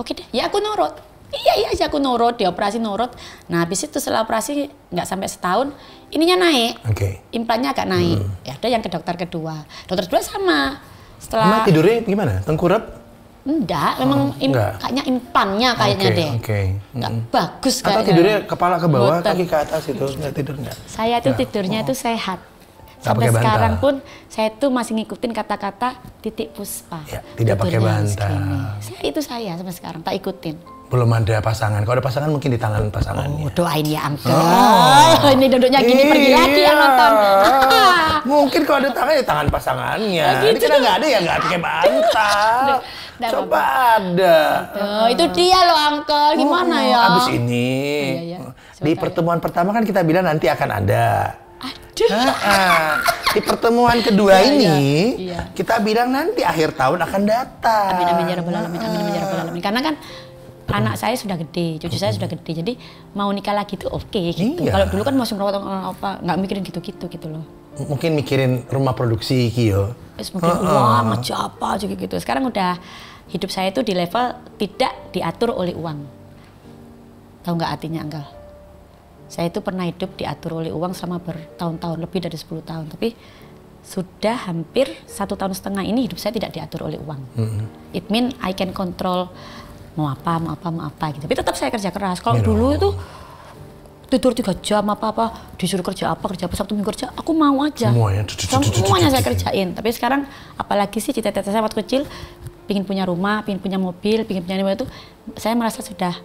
S2: oke okay deh. Ya aku nurut. Iya iya aja aku nurut, dioperasi nurut. Nah habis itu setelah operasi nggak sampai setahun, ininya naik. Okay. Implannya agak naik. Hmm. Ya ada yang ke dokter kedua. Dokter kedua sama. Setelah Emang tidurnya
S1: gimana? Tengkurap?
S2: Enggak, memang oh, im enggak. kayaknya impannya kayaknya okay, deh.
S1: Oke. Okay. Enggak mm.
S2: bagus kayaknya. Atau tidurnya kepala ke bawah, Boten. kaki
S1: ke atas itu, enggak tidur enggak? Saya itu enggak.
S2: tidurnya oh. sehat sampai sekarang bantal. pun saya itu masih ngikutin kata-kata titik puspa. Ya, tidak gitu pakai bantal. Saya itu saya sampai sekarang tak ikutin.
S1: Belum ada pasangan. Kalau ada pasangan mungkin di tangan pasangannya. Oh, doain ya amco
S2: Oh. Ini duduknya gini iya. pergi lagi yang iya. nonton.
S1: mungkin kalau ada tangan ya tangan pasangannya. oh, gitu. Ini kan nggak ada ya nggak pakai bantal. Coba apa ada.
S2: Oh, itu dia loh Uncle. Gimana oh, ya? Abis
S1: ini. Oh, iya, iya. di pertemuan ya. pertama kan kita bilang nanti akan ada. di pertemuan kedua ya, ini iya. iya. kita bilang nanti akhir tahun akan
S2: datang. Amin amin ya rabbal alamin. Amin amin ya rabbal alamin. Karena kan anak saya sudah gede, cucu saya sudah gede. Jadi mau nikah lagi tuh oke okay, gitu. Iya. Kalau dulu kan masih merawat orang eh, apa, nggak mikirin gitu-gitu gitu loh.
S1: mungkin mikirin rumah produksi Kio. Terus mungkin uh, uh. uang, macam
S2: apa juga gitu. Sekarang udah hidup saya itu di level tidak diatur oleh uang. Tahu nggak artinya Anggal? Saya itu pernah hidup diatur oleh uang selama bertahun-tahun, lebih dari 10 tahun. Tapi sudah hampir satu tahun setengah ini hidup saya tidak diatur oleh uang. Mm -hmm. It mean I can control mau apa, mau apa, mau apa gitu. Tapi tetap saya kerja keras. Kalau ya. dulu itu tidur tiga jam apa apa disuruh kerja apa kerja apa satu minggu kerja aku mau aja semuanya semuanya saya kerjain tapi sekarang apalagi sih cita-cita saya waktu kecil pingin punya rumah pingin punya mobil pingin punya ini itu saya merasa sudah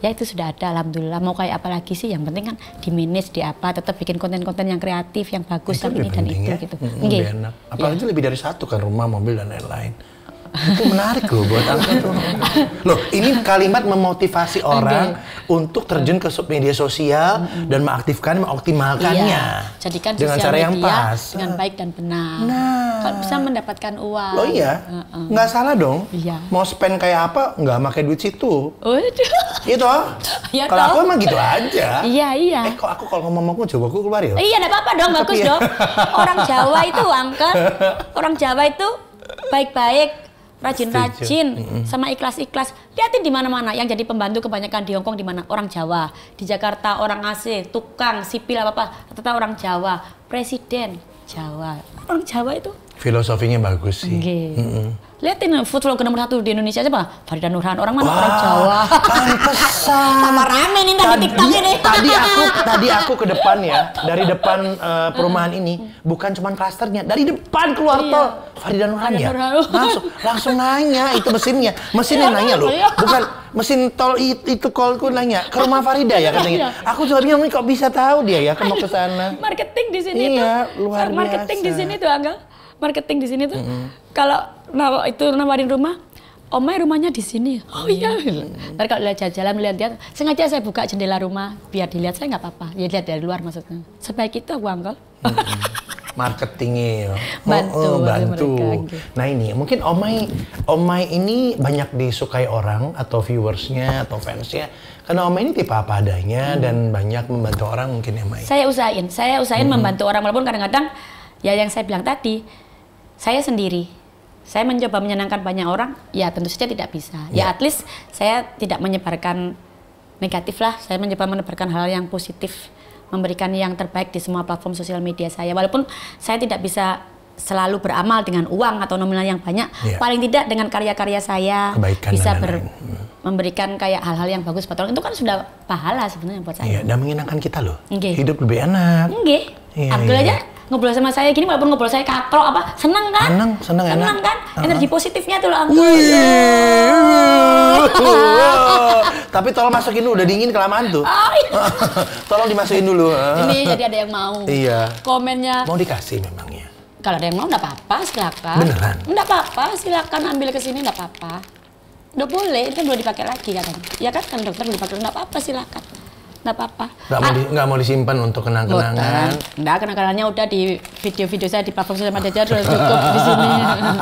S2: ya itu sudah ada alhamdulillah mau kayak apa lagi sih yang penting kan di manage di apa tetap bikin konten-konten yang kreatif yang bagus itu ini dan itu ya? gitu mm, okay.
S1: enak. apalagi ya. lebih dari satu kan rumah mobil dan lain-lain
S2: itu menarik loh buat aku
S1: loh ini kalimat memotivasi orang okay. untuk terjun ke media sosial mm-hmm. dan mengaktifkan mengoptimalkannya iya.
S2: jadikan dengan cara yang pas dengan baik dan benar nah kalau bisa mendapatkan uang oh iya uh-uh. nggak salah dong iya.
S1: mau spend kayak apa nggak pakai duit situ
S2: Waduh. Gitu. Ya kalau aku emang gitu aja. Iya, iya. Eh, kok aku
S1: kalau ngomong aku Jawa aku keluar ya? Iya, enggak
S2: apa-apa dong, bagus iya. dong. Orang Jawa itu angker. Orang Jawa itu baik-baik, rajin-rajin sama ikhlas-ikhlas. Lihatin di mana-mana yang jadi pembantu kebanyakan di Hongkong di mana orang Jawa, di Jakarta orang asli, tukang, sipil apa-apa, tetap orang Jawa, presiden Jawa. Orang Jawa itu
S1: filosofinya bagus sih. Okay. Mm -mm.
S2: Liatin uh, food vlogger nomor satu di Indonesia aja pak Farida Nurhan. Orang mana? Wah, orang Jawa. Pantesan. Sama rame nih tadi, TikTok ini. Tadi aku tadi aku ke depan
S1: ya, dari depan uh, perumahan ini, bukan cuma klasternya, dari depan keluar iya. tol. Farida Nurhan ya. Langsung langsung nanya itu mesinnya. Mesinnya iya, nanya loh. Iya. Bukan mesin tol itu, itu callku nanya ke rumah Farida ya katanya. Iya. Aku juga bingung kok bisa tahu dia ya ke ke sana.
S2: Marketing di sini iya, tuh. Luar biasa. Marketing di sini tuh Angga marketing di sini tuh mm-hmm. kalau nah, itu nawarin rumah Omai rumahnya di sini. Oh iya. Mm-hmm. Ntar kalau lihat jalan-jalan melihat dia, sengaja saya buka jendela rumah biar dilihat saya nggak apa-apa. Ya lihat dari luar maksudnya. Sebaik itu aku angkel.
S1: Mm-hmm. marketingnya ya. Bantu, oh, oh, bantu. Mereka, gitu. Nah ini mungkin Omai Omai ini banyak disukai orang atau viewersnya atau fansnya karena Omai ini tipe apa adanya hmm. dan banyak membantu orang mungkin ya Mai.
S2: Saya usahain, saya usahain hmm. membantu orang walaupun kadang-kadang ya yang saya bilang tadi saya sendiri saya mencoba menyenangkan banyak orang, ya tentu saja tidak bisa. ya, Ya at least saya tidak menyebarkan negatif lah, saya mencoba menyebarkan hal yang positif, memberikan yang terbaik di semua platform sosial media saya. Walaupun saya tidak bisa selalu beramal dengan uang atau nominal yang banyak, ya. paling tidak dengan karya-karya saya Kebaikan bisa ber hmm. memberikan kayak hal-hal yang bagus buat orang. Itu kan sudah pahala sebenarnya buat saya. Iya,
S1: dan menyenangkan kita loh. Okay. Hidup lebih enak. Okay. Ya, Abdul aja
S2: ngobrol sama saya gini walaupun ngobrol saya katro, apa seneng kan? Seneng, seneng, seneng enak. kan? Energi positifnya tuh loh iya. Tapi tolong masukin dulu, udah dingin kelamaan tuh. Oh, iya. tolong dimasukin dulu. Ini jadi ada yang mau. Iya. Komennya. Mau
S1: dikasih memangnya.
S2: Kalau ada yang mau nggak apa-apa, silakan. Beneran? nggak apa-apa, silakan ambil ke sini nggak apa-apa. Udah boleh, itu kan belum dipakai lagi kan? Ya kan, kan dokter belum dipakai, nggak apa-apa silakan nggak apa
S1: Nggak mau, ah. di, nggak mau disimpan untuk kenang-kenangan.
S2: Nggak, kenang-kenangannya udah di video-video saya di platform sosial media sudah cukup di sini.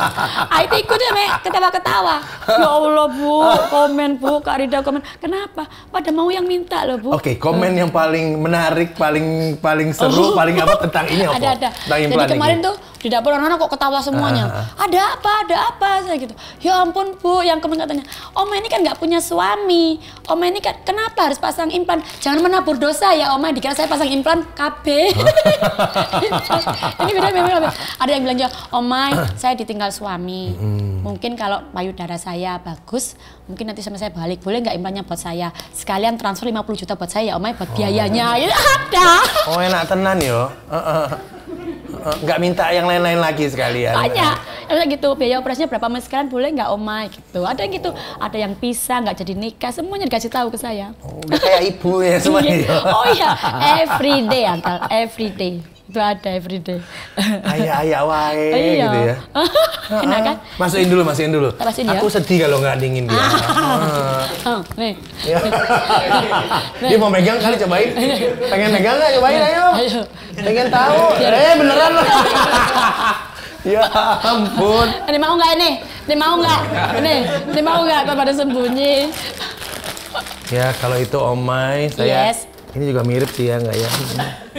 S2: ah ikut ya, ketawa-ketawa. Ya Allah bu, komen bu, Kak Rida komen. Kenapa? Pada mau yang minta loh bu. Oke, okay, komen yang
S1: paling menarik, paling paling seru, oh. paling apa tentang ini apa? Ada ada. Jadi kemarin tuh
S2: di dapur orang-orang kok ketawa semuanya. Uh. Ada apa? Ada apa? Saya gitu. Ya ampun bu, yang kemarin katanya, Oma ini kan nggak punya suami. Oma ini kan kenapa harus pasang implan? Jangan menabur dosa ya Oma. Dikira saya pasang implan KB. ini beda beda. Ada yang bilang ya, Oma, saya ditinggal suami. Mungkin kalau payudara saya bagus, mungkin nanti sama saya balik. Boleh nggak implannya buat saya? Sekalian transfer 50 juta buat saya ya Oma, buat oh. biayanya. Oh. ada.
S1: Oh enak tenan yo. Uh -uh. Eh, nggak minta yang lain-lain lagi sekalian. Banyak.
S2: Ada gitu biaya operasinya berapa mas sekarang boleh nggak oma oh, gitu. Ada yang gitu, ada yang pisah nggak jadi nikah, semuanya dikasih tahu ke saya. Oh,
S1: kayak ibu ya semuanya. Ya. oh iya, everyday
S2: antal, everyday itu ada everyday
S1: ayah ayah wae oh, iya. gitu ya
S2: enak ah, ah. kan
S1: masukin dulu masukin dulu masukin ya? aku ya. sedih kalau nggak dingin dia ah. ah.
S2: Oh, ya. nih dia
S1: mau megang kali cobain pengen megang nggak cobain ayo.
S2: pengen tahu eh beneran loh Ya ampun. Eh, ini mau nggak ini? Ini mau nggak? Ini, ini mau nggak? Kau pada sembunyi.
S1: Ya kalau itu omai, oh saya yes. Ini juga mirip sih ya, enggak ya?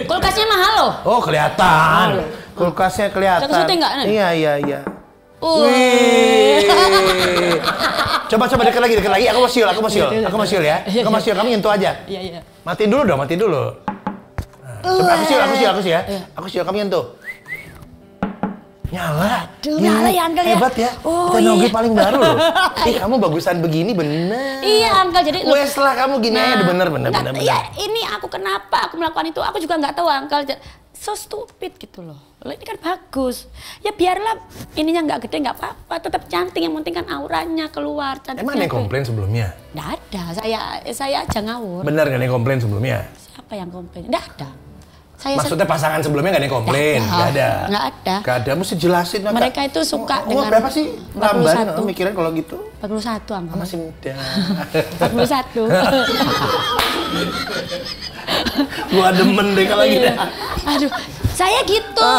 S2: Kulkasnya mahal loh.
S1: Oh, kelihatan. Mahal. Oh, iya. Kulkasnya kelihatan. enggak? Iya, iya, iya.
S2: Uh. Wih.
S1: coba coba dekat lagi, dekat lagi. Aku mau siul, aku mau siul. Iya, iya, aku mau siul ya. Aku mau siul, kamu nyentuh aja. Iya, iya. Matiin dulu dong, matiin dulu. Uh. coba aku siul, aku siul, aku siul ya. Aku siul, kamu nyentuh. Nyala. Aduh. Nyala ya Uncle ya. Hebat ya. Oh, Teknologi iya. paling baru loh. Ih, kamu bagusan begini bener.
S2: Iya Uncle jadi wes lah kamu gini nah, aja bener bener bener. Iya, ini aku kenapa aku melakukan itu? Aku juga nggak tahu Uncle. So stupid gitu loh. Loh ini kan bagus. Ya biarlah ininya nggak gede nggak apa-apa, tetap cantik yang penting kan auranya keluar cantik. Emang ada yang komplain
S1: sebelumnya? Nggak
S2: ada. Saya saya aja ngawur. Bener
S1: nggak ada yang komplain sebelumnya?
S2: Siapa yang komplain? Nggak ada saya maksudnya pasangan sebelumnya nggak ada yang komplain nggak ada nggak ada
S1: nggak ada mesti jelasin maka,
S2: mereka itu suka oh, oh dengan berapa sih tambah eh, satu. mikirin kalau gitu 41 satu. masih muda 41
S1: gua demen deh kalau gitu iya.
S2: aduh saya gitu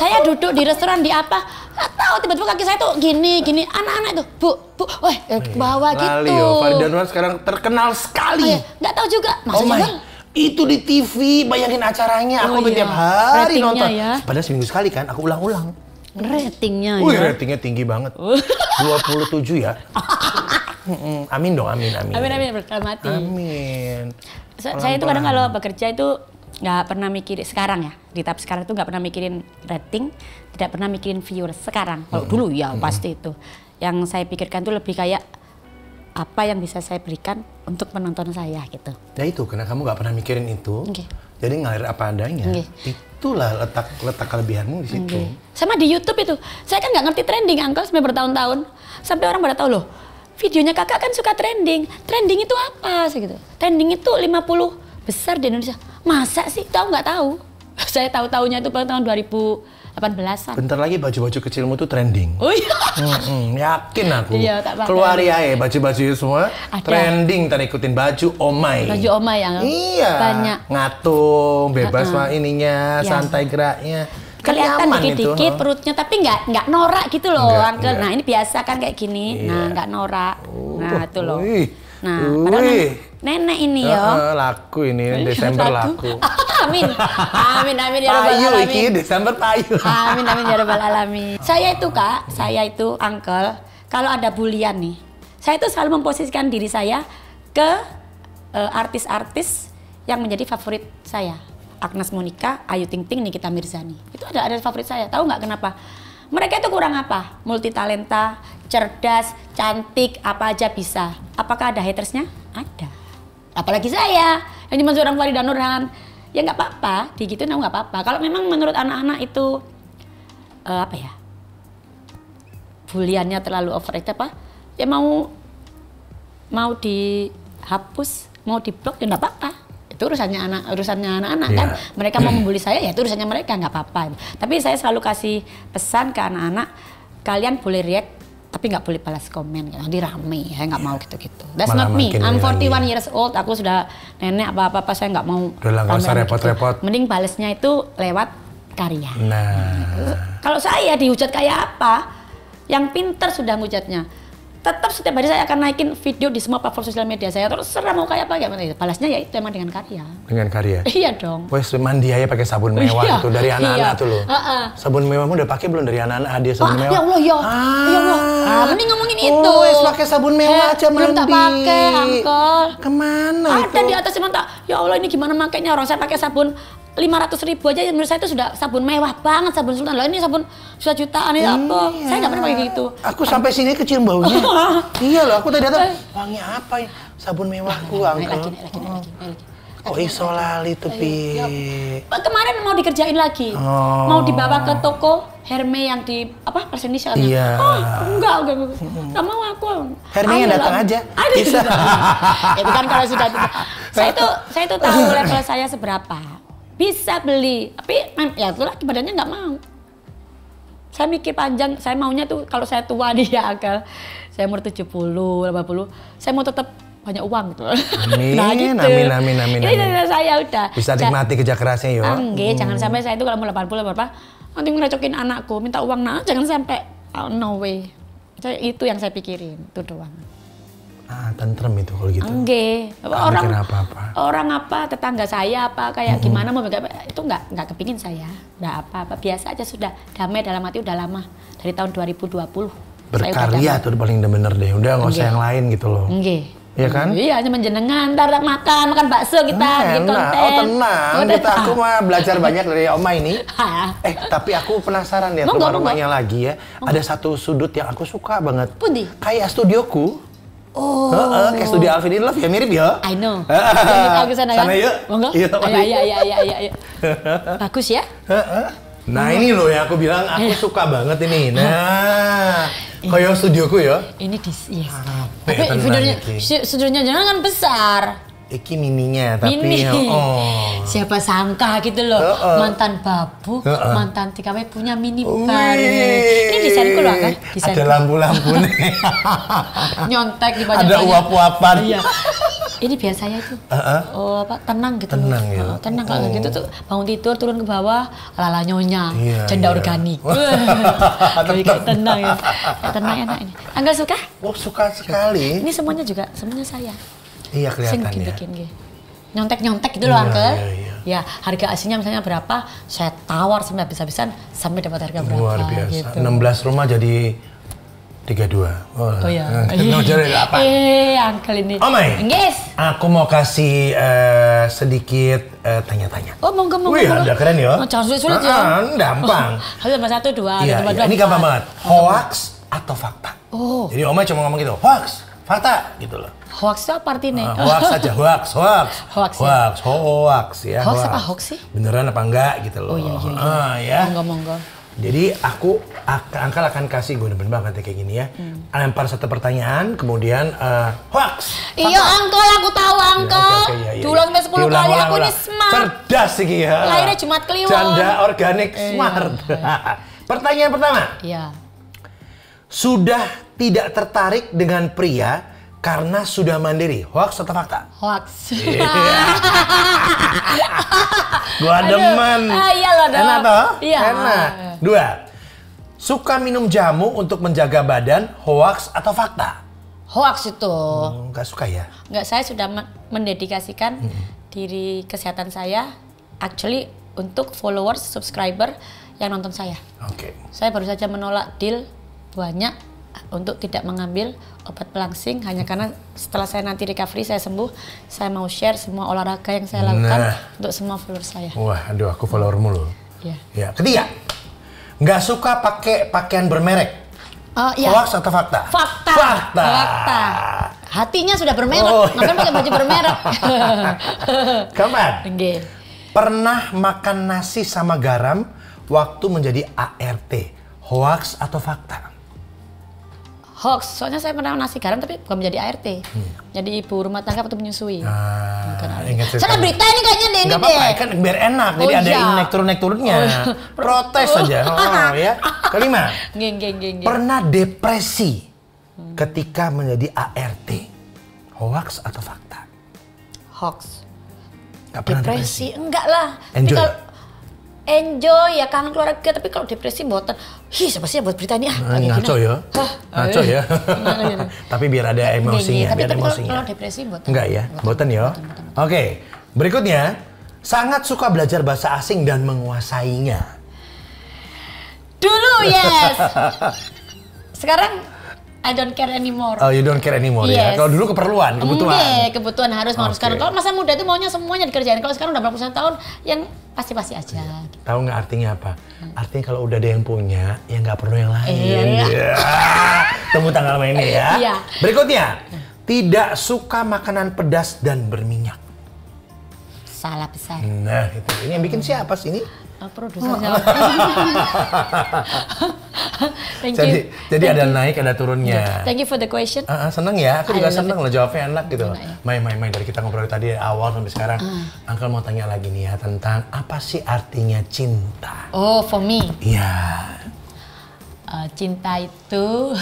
S2: saya duduk di restoran di apa atau tahu tiba-tiba kaki saya tuh gini gini anak-anak itu bu bu wah oh, iya. bawa gitu Lali, oh.
S1: Anwar sekarang terkenal
S2: sekali oh, iya. nggak tahu juga
S1: maksudnya oh itu di TV, bayangin acaranya. Aku oh, iya. tiap hari Ratingnya nonton. Ya. Padahal seminggu sekali kan, aku ulang-ulang.
S2: Ratingnya ya. Wih, ya.
S1: ratingnya tinggi banget. 27 ya. amin dong, amin, amin. Amin, amin, mati. Amin.
S2: Pelan Saya itu kadang kalau bekerja itu nggak pernah mikir sekarang ya di tahap sekarang itu nggak pernah mikirin rating tidak pernah mikirin viewers sekarang kalau mm -hmm. dulu ya mm -hmm. pasti itu yang saya pikirkan tuh lebih kayak apa yang bisa saya berikan untuk penonton saya gitu.
S1: Ya itu karena kamu nggak pernah mikirin itu, okay. jadi ngalir apa adanya. Okay. Itulah letak letak kelebihanmu di situ. Okay.
S2: Sama di YouTube itu, saya kan nggak ngerti trending Uncle sampai bertahun-tahun, sampai orang pada tahu loh videonya kakak kan suka trending, trending itu apa sih gitu? Trending itu 50 besar di Indonesia, masa sih tahu nggak tahu? saya tahu taunya itu pada tahun 2000 18-an. Bentar
S1: lagi baju-baju kecilmu tuh trending. Oh iya. Hmm, yakin aku. Iya, tak pakai. Keluar ya eh, baju-baju semua Ada. trending tadi ikutin baju omai. Baju
S2: omai yang Iya. Banyak.
S1: Ngatung, bebas uh -uh. ininya, ya. santai geraknya
S2: kan kelihatan dikit-dikit perutnya tapi nggak nggak norak gitu loh enggak, Uncle. Enggak. Nah ini biasa kan kayak gini. Nah, iya. Nah nggak norak. Nah, oh, nah itu loh. Nah, padahal, kan nenek ini yo. Uh, uh,
S1: laku ini iya, Desember laku.
S2: amin. Amin amin ya rabbal alamin. iki Desember payu.
S1: amin amin ya rabbal
S2: alamin. Saya itu Kak, saya itu uncle kalau ada bulian nih. Saya itu selalu memposisikan diri saya ke eh, artis-artis uh, yang menjadi favorit saya. Agnes Monica, Ayu Ting Ting, Nikita Mirzani. Itu ada ada favorit saya. Tahu nggak kenapa? Mereka itu kurang apa? Multi talenta, cerdas, cantik, apa aja bisa. Apakah ada hatersnya? Ada apalagi saya yang cuma seorang Farida Nurhan ya nggak apa-apa digituin nah, aku nggak apa-apa kalau memang menurut anak-anak itu uh, apa ya buliannya terlalu over itu apa ya mau mau dihapus mau diblok ya nggak apa-apa itu urusannya anak urusannya anak-anak yeah. kan iya. mereka mau membuli saya ya itu urusannya mereka nggak apa-apa tapi saya selalu kasih pesan ke anak-anak kalian boleh react tapi nggak boleh balas komen ya. nanti rame ya nggak mau iya. gitu-gitu that's Malah not me I'm 41 ya. years old aku sudah nenek apa-apa apa saya nggak mau udah lah usah gitu. repot-repot gitu. mending balasnya itu lewat karya nah, nah kalau saya dihujat kayak apa yang pinter sudah ngujatnya tetap setiap hari saya akan naikin video di semua platform sosial media saya terus serah mau kayak apa gimana balasnya ya itu emang dengan karya
S1: dengan karya iya dong wes mandi aja pakai sabun iya. mewah iya, tuh dari anak-anak tuh lo sabun mewahmu udah pakai belum dari anak-anak ah, dia sabun ah, mewah ya
S2: Allah ya ah. ya Allah ah, mending ngomongin oh, itu wes pakai sabun mewah eh, aja belum tak pakai angkol kemana ada itu? di atas emang tak ya Allah ini gimana makainya orang saya pakai sabun 500 ribu aja menurut saya itu sudah sabun mewah banget sabun sultan loh ini sabun sudah jutaan ini iya. saya nggak pernah pakai gitu
S1: aku sampai sini kecil baunya iya loh aku tadi datang eh.
S2: wangi apa ya sabun mewahku nah, Oh iso lali tepi. Kemarin mau dikerjain lagi. Oh. Mau dibawa ke toko Herme yang di apa Pers Iya. Oh, enggak, enggak, enggak. Enggak mau aku. Herme yang datang aja. Ada. ya bukan kalau sudah. saya itu saya itu tahu level saya seberapa bisa beli tapi ya itulah badannya nggak mau saya mikir panjang saya maunya tuh kalau saya tua di ya akal saya umur 70 80 saya mau tetap banyak uang gitu. Amin, nah, gitu. amin, amin, amin, Ini amin. saya udah. Bisa nikmati
S1: kerja kerasnya ya. Ah, Enggak, hmm. jangan sampai saya
S2: itu kalau mau 80 berapa, nanti ngerecokin anakku, minta uang nah, jangan sampai, oh, no way. Itu yang saya pikirin, itu doang
S1: ah, tentrem itu kalau gitu. Enggak. Orang apa -apa. orang
S2: apa tetangga saya apa kayak mm -hmm. gimana mau itu nggak nggak kepingin saya. Nggak apa-apa biasa aja sudah damai dalam hati udah lama dari tahun 2020. Berkarya
S1: tuh paling bener deh. Udah nggak usah yang lain gitu loh. Enggak. Iya kan? Iya,
S2: cuma jenengan, ntar makan, makan bakso kita, nah, bikin konten. Oh tenang, oh, kita aku mah
S1: belajar banyak dari Oma ini. eh, tapi aku penasaran ya rumah-rumahnya lagi ya. Ada satu sudut yang aku suka banget.
S2: Pundi? Kayak
S1: studioku.
S2: Oh. Heeh, kayak studio Alvin in Love ya mirip ya. I know. Kita ke sana kan. Sana yuk. Monggo. Iya, iya, iya, iya, iya, Bagus ya? Heeh. Nah, ini
S1: loh ya aku bilang aku suka banget ini. Nah. Kayak studioku ya.
S2: Ini di yes. Ah, iya. Tapi ya, videonya studionya jangan kan besar
S1: iki mininya tapi Mini. oh
S2: siapa sangka gitu loh uh -uh. mantan babu uh -uh. mantan TKW punya mini bar ini desainku loh kan desain ada lampu-lampu nyontek di banyak ada uap-uapan iya ini biasanya itu uh -uh. oh apa tenang gitu tenang ya oh, tenang kalau oh. gitu tuh bangun tidur turun ke bawah lala nyonya iya, cendera iya. organik
S1: kayak tenang
S2: ya tenang enak ini angga suka oh suka sekali ini semuanya juga semuanya saya
S1: Iya kelihatan ya.
S2: Nyontek-nyontek gitu loh, iya, Iya, iya. Ya, harga aslinya misalnya berapa, saya tawar sampai habis-habisan sampai dapat harga berapa. Luar biasa. Gitu. 16
S1: rumah jadi 32. Oh, oh iya. Nah, jadi apa?
S2: Eh, Uncle ini. Oh my. Yes.
S1: Aku mau kasih uh, sedikit tanya eh, tanya-tanya.
S2: Oh, monggo monggo. Wih, ada keren ya. Oh, jangan sulit-sulit ya. Ah, ah, gampang. Harus nomor satu, dua, iya, dua, iya. Ini gampang banget. Hoax atau fakta? Oh.
S1: Jadi Oma cuma ngomong gitu, hoax
S2: fakta gitu loh. Hoax itu apa artinya? Uh, hoax
S1: aja, hoax, hoax. hoax, ya? hoax, ya? hoax ya. Hoax, hoax apa hoax sih? Beneran apa enggak gitu loh. Oh iya, iya, iya. Uh, ya. Monggo, monggo. Jadi aku Angkal akan kasih gue bener banget kayak gini ya. Hmm. Lempar satu pertanyaan, kemudian uh, hoax.
S2: Iya Angkal aku tahu Angkal. Ya, okay, iya, iya, iya. sampai sepuluh kali, ulang, aku ulang. ini smart.
S1: Cerdas sih ya. Lahirnya Jumat Kliwon. Canda organik eh, smart. Iya. Pertanyaan pertama. Iya. Sudah tidak tertarik dengan pria karena sudah mandiri. Hoax atau fakta? Hoax. gua demen. Ah, iya loh dong. Enak toh? Iya. Enak. Dua. Suka minum jamu untuk menjaga badan. Hoax atau fakta?
S2: Hoax itu. Hmm, gak suka ya? Gak, saya sudah mendedikasikan hmm. diri kesehatan saya. Actually untuk followers, subscriber yang nonton saya. Oke. Okay. Saya baru saja menolak deal banyak untuk tidak mengambil obat pelangsing hanya hmm. karena setelah saya nanti recovery saya sembuh saya mau share semua olahraga yang saya lakukan nah. untuk semua follower saya.
S1: Wah, aduh aku follower mulu. Ya. ya. Ketiga, nggak suka pakai pakaian bermerek.
S2: Oh iya. Hoax atau fakta? Fakta. Fakta.
S1: fakta. Hatinya sudah bermerek, oh, iya. ngapain pakai baju bermerek? Kapan? Okay. Pernah makan nasi sama garam waktu menjadi ART. Hoax atau fakta?
S2: hoax. Soalnya saya pernah nasi garam tapi bukan menjadi ART. Hmm. Jadi ibu rumah tangga atau menyusui. Ah, saya berita ini kayaknya deh ini deh. apa-apa, kan
S1: biar enak. Oh, jadi iya. ada yang naik turun naik turunnya. Oh, iya.
S2: Protes oh. aja. Oh
S1: ya. Kelima.
S2: Geng, geng, geng, geng. Pernah
S1: depresi
S2: hmm.
S1: ketika menjadi ART. Hoax atau fakta?
S2: Hoax. Gak pernah depresi. depresi. Enggak lah. Enjoy. Tapi enjoy ya kangen keluarga tapi kalau depresi boten hi siapa sih buat berita ini ah ngaco ya ngaco eh, ya gitu.
S1: tapi biar ada iya, iya, emosinya iya. tapi, biar tapi emosinya kalau,
S2: kalau depresi boten enggak
S1: ya boten ya oke berikutnya sangat suka belajar bahasa asing dan menguasainya
S2: dulu yes sekarang I don't care anymore. Oh, you
S1: don't care anymore ya? yes. ya. Kalau dulu keperluan, kebutuhan. Iya,
S2: kebutuhan harus okay. sekarang. Kalau masa muda itu maunya semuanya dikerjain. Kalau sekarang udah berapa puluh tahun, yang pasti-pasti aja. Gitu.
S1: Tahu nggak artinya apa? Artinya kalau udah ada yang punya, ya nggak perlu yang lain. Iya. Yeah. Tunggu tanggal mainnya ya. Iya. Berikutnya, tidak suka makanan pedas dan berminyak.
S2: Salah besar.
S1: Nah, itu. ini yang bikin siapa sih ini?
S2: Uh, oh, produsernya. Oh. Thank jadi, you.
S1: Jadi Thank ada you. naik, ada turunnya. Thank
S2: you for the question. Uh, uh, seneng ya, aku I juga seneng loh jawabnya enak
S1: gitu. Main, ya. main, main dari kita ngobrol tadi awal sampai sekarang. Uh. Uncle mau tanya lagi nih ya tentang apa sih artinya cinta?
S2: Oh, for me. Iya. Yeah. Uh, cinta itu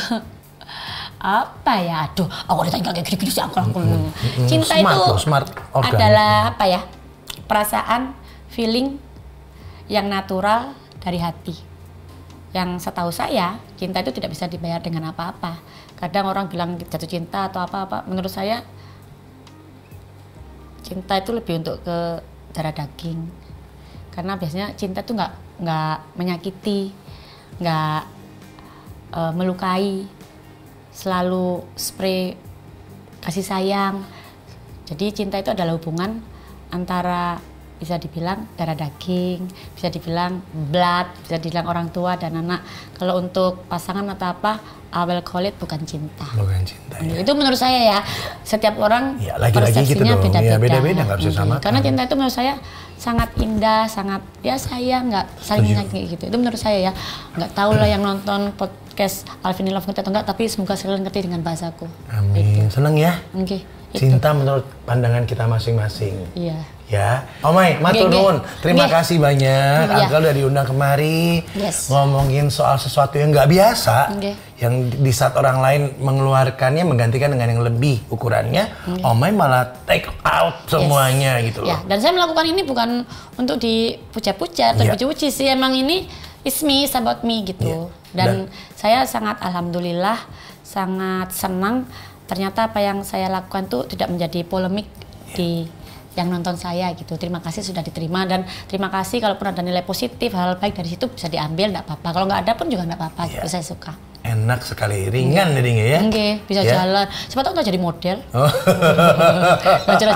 S2: apa ya? Aduh, aku udah tanya kayak gini-gini sih aku langsung. Mm -hmm. Cinta smart itu loh,
S1: smart organ. adalah
S2: apa ya? Perasaan, feeling yang natural dari hati yang setahu saya cinta itu tidak bisa dibayar dengan apa-apa kadang orang bilang jatuh cinta atau apa-apa menurut saya cinta itu lebih untuk ke darah daging karena biasanya cinta itu nggak nggak menyakiti nggak e, melukai selalu spray kasih sayang jadi cinta itu adalah hubungan antara bisa dibilang darah daging, bisa dibilang blood, bisa dibilang orang tua dan anak. Kalau untuk pasangan atau apa, awal kulit bukan cinta. Bukan cinta. Nah, ya. Itu menurut saya ya, setiap orang ya, lagi -lagi gitu persepsinya gitu beda-beda. Ya, beda-beda nggak iya, Karena cinta itu menurut saya sangat indah, sangat ya saya nggak saling menyakiti gitu. Itu menurut saya ya, nggak tahu lah yang nonton podcast Alvin Love atau enggak, tapi semoga selalu ngerti dengan bahasaku.
S1: Amin. Gitu. Seneng ya. Oke. Okay, cinta menurut pandangan kita masing-masing. Iya. -masing ya. Omai, oh matur nuwun. Terima Gege. kasih banyak. Gye. Iya. Angga udah diundang kemari yes. ngomongin soal sesuatu yang nggak biasa. Gege. Yang di saat orang lain mengeluarkannya menggantikan dengan yang lebih ukurannya, Omai oh malah take out semuanya yes. gitu loh. Ya,
S2: dan saya melakukan ini bukan untuk dipuja-puja atau ya. dipuji-puji sih. Emang ini ismi me, it's about me gitu. Ya. Dan, dan saya sangat alhamdulillah sangat senang ternyata apa yang saya lakukan tuh tidak menjadi polemik di yang nonton saya gitu. Terima kasih sudah diterima dan terima kasih kalaupun ada nilai positif hal -hal baik dari situ bisa diambil tidak apa-apa. Kalau nggak ada pun juga tidak apa-apa. Yeah. Gitu, saya suka
S1: enak sekali iya. ringan ya ya Oke, bisa yeah. jalan
S2: siapa tahu nggak jadi model
S1: oh. nggak jelas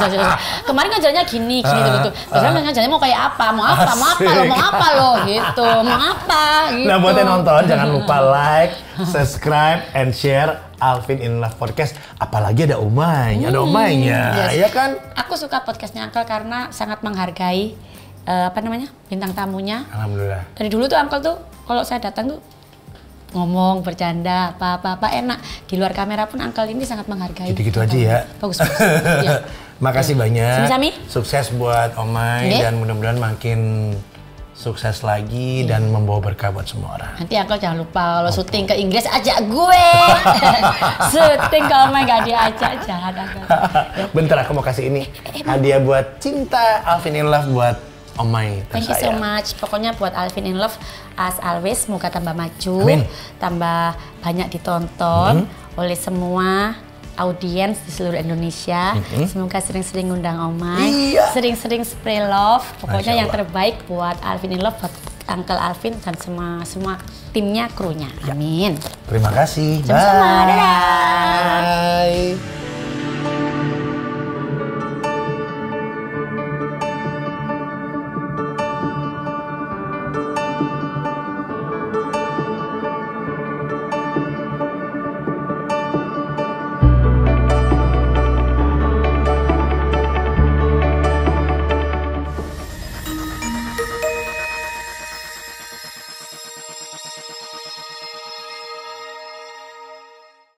S2: kemarin ngajarnya gini gini uh, gitu terus gitu. uh, ah, ah. ngajarnya mau kayak apa mau apa asik. mau apa lo mau apa lo gitu mau apa gitu nah buat yang nonton jangan lupa
S1: like subscribe and share Alvin in Love Podcast apalagi ada Umay hmm, ada Umaynya yes. ya
S2: kan aku suka podcastnya Angkel karena sangat menghargai uh, apa namanya bintang tamunya alhamdulillah dari dulu tuh Angkel tuh kalau saya datang tuh ngomong bercanda apa apa enak di luar kamera pun Angkel ini sangat menghargai gitu gitu aja ya bagus, bagus. ya.
S1: makasih ya. banyak Sami-sami. sukses buat Omai okay. dan mudah-mudahan makin sukses lagi iya. dan membawa berkah buat semua orang.
S2: Nanti aku jangan lupa kalau syuting ke Inggris ajak gue. syuting kalau main gak diajak jahat
S1: Bentar aku mau kasih ini eh, eh, eh, hadiah buat cinta Alvin in Love buat Oh my, Thank you so
S2: much. Pokoknya buat Alvin in Love, as always, semoga tambah maju, Amin. tambah banyak ditonton hmm. oleh semua audiens di seluruh Indonesia. Mm-hmm. Semoga sering-sering undang Omai, iya. sering-sering spray love. Pokoknya yang terbaik buat Alvin in Love, buat Uncle Alvin dan semua semua timnya, krunya. Ya. Amin. Ya. Terima kasih. sama Bye. Bye.